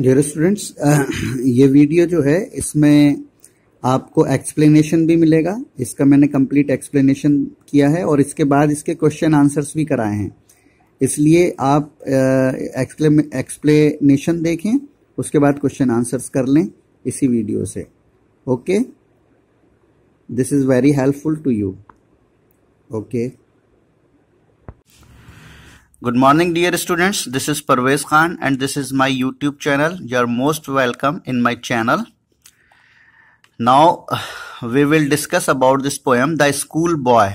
dear students ये video जो है इसमें आपको एक्सप्लेनेशन भी मिलेगा इसका मैंने कंप्लीट एक्सप्लेनेशन किया है और इसके बाद इसके क्वेश्चन आंसर्स भी कराए हैं इसलिए आप एक्सप्लेनेशन देखें उसके बाद क्वेश्चन आंसर्स कर लें इसी वीडियो से okay this is very helpful to you okay good morning dear students this is Parvez Khan and this is my YouTube channel you are most welcome in my channel now we will discuss about this poem the school boy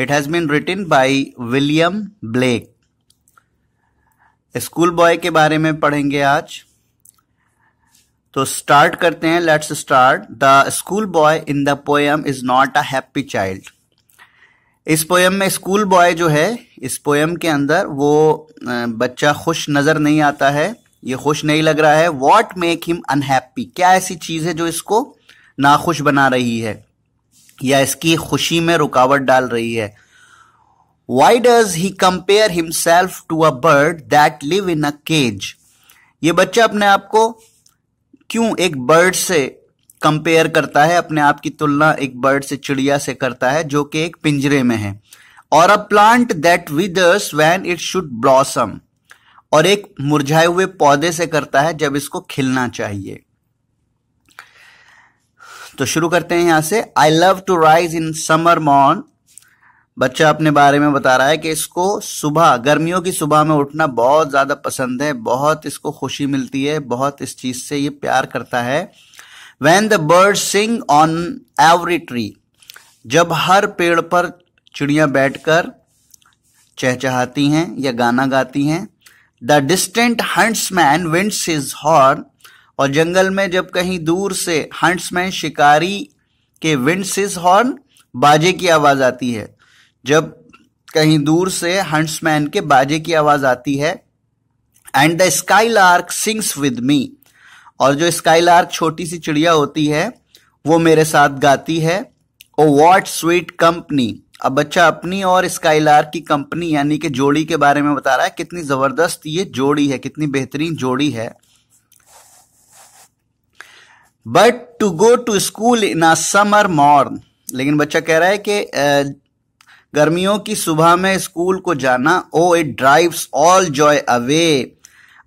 it has been written by William Blake school boy के बारे में पढ़ेंगे आज तो start करते हैं let's start the school boy in the poem is not a happy child इस poem में स्कूल बॉय जो है इस पोएम के अंदर वो बच्चा खुश नज़र नहीं आता है ये खुश नहीं लग रहा है वॉट मेक हिम अनहैप्पी क्या ऐसी चीज़ है जो इसको नाखुश बना रही है या इसकी खुशी में रुकावट डाल रही है why does he compare himself to a bird that live in a cage ये बच्चा अपने आप को क्यों एक बर्ड से कंपेयर करता है अपने आप की तुलना एक बर्ड से चिड़िया से करता है जो कि एक पिंजरे में है और a plant that withers when it should blossom और एक मुरझाए हुए पौधे से करता है जब इसको खिलना चाहिए तो शुरू करते हैं यहां से I love to rise in summer morn बच्चा अपने बारे में बता रहा है कि इसको सुबह गर्मियों की सुबह में उठना बहुत ज़्यादा पसंद है बहुत इसको खुशी मिलती है बहुत इस चीज़ से ये प्यार करता है when the bird sing on every tree जब हर पेड़ पर चिड़िया बैठकर चहचहाती हैं या गाना गाती हैं the distant huntsman winds his horn और जंगल में जब कहीं दूर से हंट्समैन शिकारी के विंट्स इज हॉर्न बाजे की आवाज़ आती है जब कहीं दूर से हंट्समैन के बाजे की आवाज़ आती है and the skylark sings with me और जो स्काई लार्क छोटी सी चिड़िया होती है वो मेरे साथ गाती है ओ वॉट स्वीट कंपनी अब बच्चा अपनी और स्काईलार की कंपनी यानी कि जोड़ी के बारे में बता रहा है कितनी ज़बरदस्त ये जोड़ी है कितनी बेहतरीन जोड़ी है but to go to school in a summer morn लेकिन बच्चा कह रहा है कि गर्मियों की सुबह में स्कूल को जाना O it drives all joy away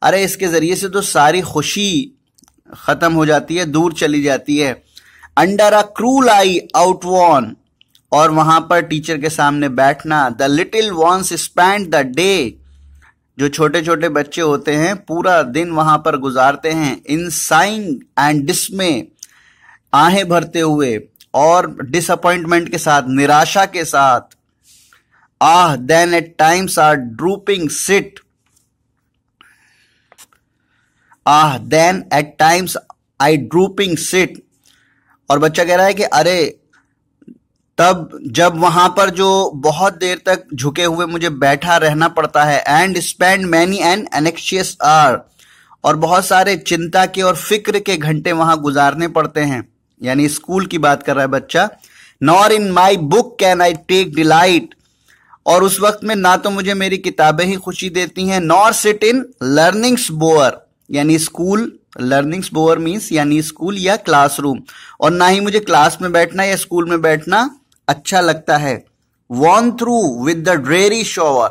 अरे इसके ज़रिए से तो सारी खुशी ख़त्म हो जाती है दूर चली जाती है अंडर अ क्रूल आई आउटवॉन और वहां पर टीचर के सामने बैठना the little ones spend the day जो छोटे छोटे बच्चे होते हैं पूरा दिन वहां पर गुजारते हैं इन साइंग एंड डिसमे आहें भरते हुए और डिसअपॉइंटमेंट के साथ निराशा के साथ ah then at times I drooping sit ah then at times I drooping sit और बच्चा कह रहा है कि अरे तब जब वहां पर जो बहुत देर तक झुके हुए मुझे बैठा रहना पड़ता है and spend many an anxious hour और बहुत सारे चिंता के और फिक्र के घंटे वहां गुजारने पड़ते हैं यानी स्कूल की बात कर रहा है बच्चा nor in my book can I take delight और उस वक्त में ना तो मुझे मेरी किताबें ही खुशी देती हैं nor sit in learning's bower यानी स्कूल लर्निंग्स बोअर मीन्स यानी स्कूल या क्लासरूम और ना ही मुझे क्लास में बैठना या स्कूल में बैठना अच्छा लगता है worn through with the dreary shower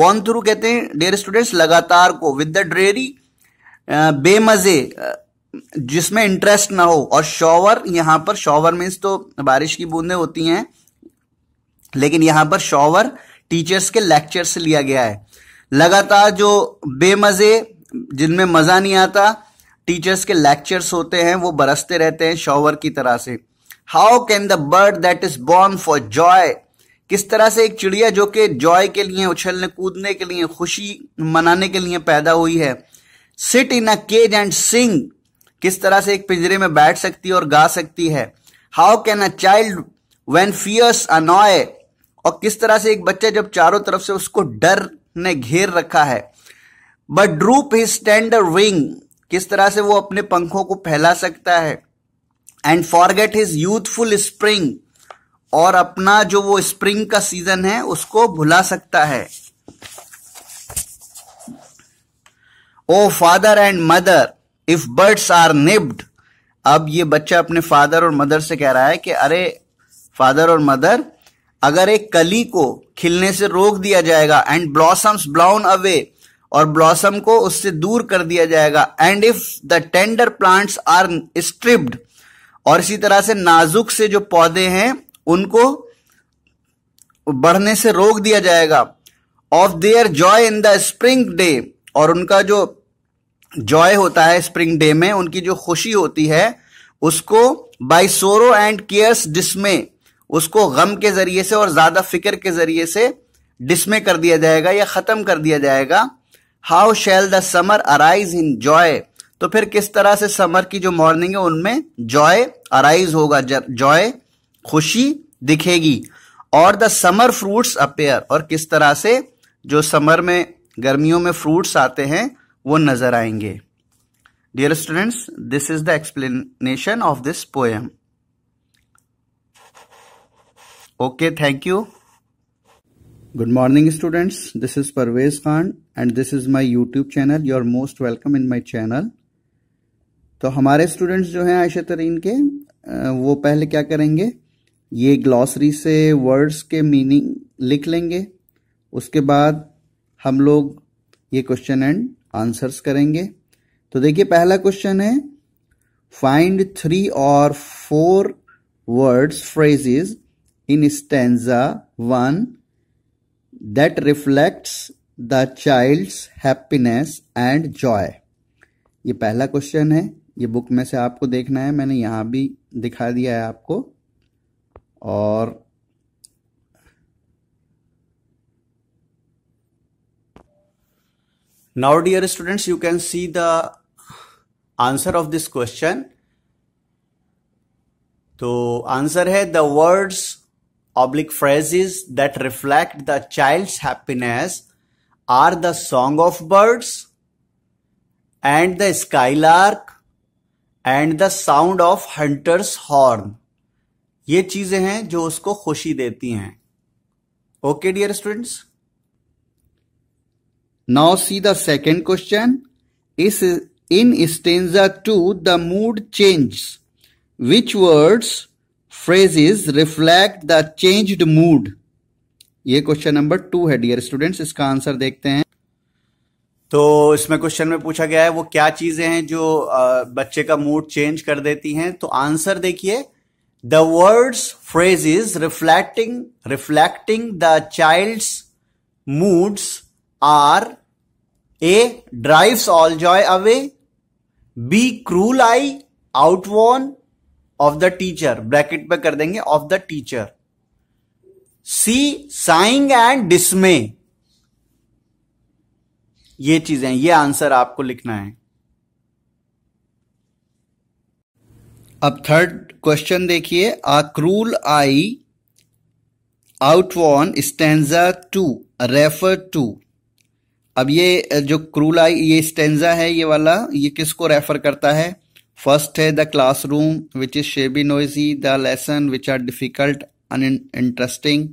worn through कहते हैं डेयर स्टूडेंट्स लगातार को विद द ड्रेरी बेमजे जिसमें इंटरेस्ट ना हो और शॉवर यहां पर शॉवर मीन्स तो बारिश की बूंदें होती हैं लेकिन यहां पर शॉवर टीचर्स के लेक्चर से लिया गया है लगातार जो बेमज़े जिनमें मज़ा नहीं आता टीचर्स के लेक्चर्स होते हैं वो बरसते रहते हैं शॉवर की तरह से how can the bird that is born for joy किस तरह से एक चिड़िया जो कि जॉय के लिए उछलने कूदने के लिए खुशी मनाने के लिए पैदा हुई है sit in a cage and sing किस तरह से एक पिंजरे में बैठ सकती है और गा सकती है how can a child when fears annoy और किस तरह से एक बच्चा जब चारों तरफ से उसको डर ने घेर रखा है but droop his tender wing किस तरह से वो अपने पंखों को फैला सकता है and forget his youthful spring और अपना जो वो स्प्रिंग का सीजन है उसको भुला सकता है O father and mother if birds are nipped अब ये बच्चा अपने फादर और मदर से कह रहा है कि अरे फादर और मदर अगर एक कली को खिलने से रोक दिया जाएगा एंड ब्लॉसम्स ब्लाउन अवे और ब्लॉसम को उससे दूर कर दिया जाएगा and if the tender plants are stripped और इसी तरह से नाजुक से जो पौधे हैं उनको बढ़ने से रोक दिया जाएगा of their joy in the spring day और उनका जो जॉय होता है स्प्रिंग डे में उनकी जो खुशी होती है उसको बाई सोरो एंड केयर्स डिस्मे उसको गम के जरिए से और ज्यादा फिक्र के जरिए से डिस्मे कर दिया जाएगा या खत्म कर दिया जाएगा how shall the summer arise in joy तो फिर किस तरह से समर की जो मॉर्निंग है उनमें जॉय अराइज होगा जॉय खुशी दिखेगी और द समर फ्रूट्स अपेयर और किस तरह से जो समर में गर्मियों में फ्रूट्स आते हैं वो नजर आएंगे dear students this is the explanation of this poem okay thank you good morning students this is Parvez Khan and this is my YouTube channel you are most welcome in my channel तो हमारे students जो हैं आयशा तरीन के वो पहले क्या करेंगे ये ग्लॉसरी से वर्ड्स के मीनिंग लिख लेंगे उसके बाद हम लोग ये क्वेश्चन एंड आंसर्स करेंगे तो देखिए पहला क्वेश्चन है फाइंड थ्री और four words phrases in stanza one that reflects the child's happiness and joy ये पहला क्वेश्चन है ये बुक में से आपको देखना है मैंने यहाँ भी दिखा दिया है आपको और now dear students you can see the answer of this question तो आंसर है the words oblique phrases that reflect the child's happiness are the song of birds and the skylark and the sound of hunter's horn ये चीजें हैं जो उसको खुशी देती हैं okay dear students now see the second question is in stanza two the mood change which words phrases reflect the changed mood ये question number two है डियर स्टूडेंट्स इसका आंसर देखते हैं तो इसमें क्वेश्चन में पूछा गया है वो क्या चीजें हैं जो बच्चे का मूड चेंज कर देती हैं तो आंसर देखिए the words phrase is reflecting reflecting the child's moods are a drives all joy away be cruel eye outworn of the teacher bracket पे कर देंगे of the teacher see sighing and dismay ये चीजें ये answer आपको लिखना है अब थर्ड क्वेश्चन देखिए a cruel eye worn stanza two refer to अब ये जो क्रूल आई ये स्टेंजा है ये वाला ये किसको रेफर करता है फर्स्ट है the classroom which is shabby noisy the lesson which are difficult uninteresting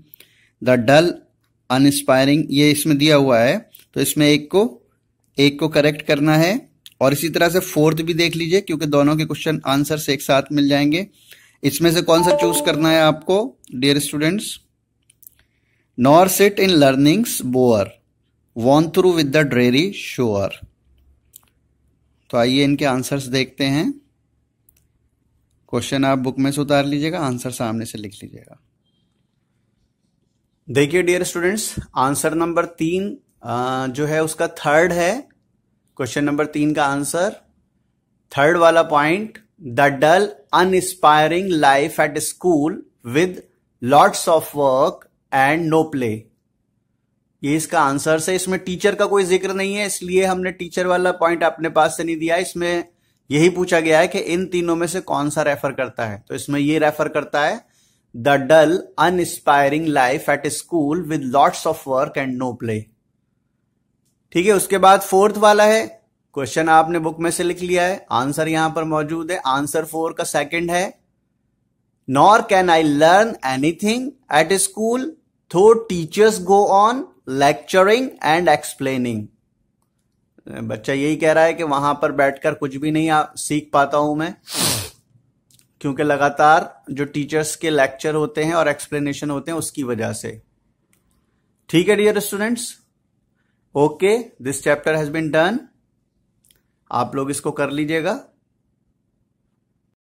the dull uninspiring ये इसमें दिया हुआ है तो इसमें एक को एक को करेक्ट करना है और इसी तरह से फोर्थ भी देख लीजिए क्योंकि दोनों के क्वेश्चन आंसर एक साथ मिल जाएंगे इसमें से कौन सा चूज करना है आपको dear students nor sit in learning's bower worn through with the dreary shower तो आइए इनके आंसर्स देखते हैं क्वेश्चन आप बुक में से उतार लीजिएगा आंसर सामने से लिख लीजिएगा देखिए डियर स्टूडेंट्स आंसर नंबर तीन जो है उसका थर्ड है क्वेश्चन नंबर तीन का आंसर थर्ड वाला point the dull uninspiring life at school with lots of work and no play ये इसका आंसर है इसमें टीचर का कोई जिक्र नहीं है इसलिए हमने टीचर वाला पॉइंट अपने पास से नहीं दिया इसमें यही पूछा गया है कि इन तीनों में से कौन सा रेफर करता है तो इसमें ये रेफर करता है the dull uninspiring life at school with lots of work and no play ठीक है उसके बाद फोर्थ वाला है क्वेश्चन आपने बुक में से लिख लिया है आंसर यहां पर मौजूद है आंसर फोर का सेकंड है nor can I learn anything at school though teachers go on lecturing and explaining बच्चा यही कह रहा है कि वहां पर बैठकर कुछ भी नहीं आ, सीख पाता हूं मैं क्योंकि लगातार जो टीचर्स के लेक्चर होते हैं और एक्सप्लेनेशन होते हैं उसकी वजह से ठीक है dear students okay this chapter has been done आप लोग इसको कर लीजिएगा